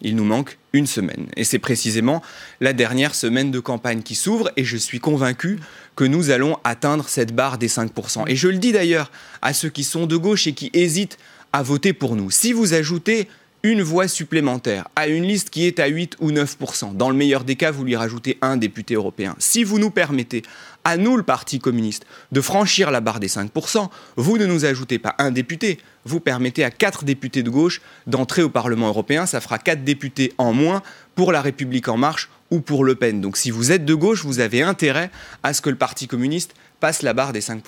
Il nous manque une semaine. Et c'est précisément la dernière semaine de campagne qui s'ouvre et je suis convaincu que nous allons atteindre cette barre des 5%. Et je le dis d'ailleurs à ceux qui sont de gauche et qui hésitent à voter pour nous. Si vous ajoutez une voix supplémentaire à une liste qui est à 8 ou 9 dans le meilleur des cas, vous lui rajoutez un député européen. Si vous nous permettez, à nous le Parti communiste, de franchir la barre des 5 vous ne nous ajoutez pas un député, vous permettez à quatre députés de gauche d'entrer au Parlement européen, ça fera quatre députés en moins pour la République en marche ou pour Le Pen. Donc si vous êtes de gauche, vous avez intérêt à ce que le Parti communiste passe la barre des 5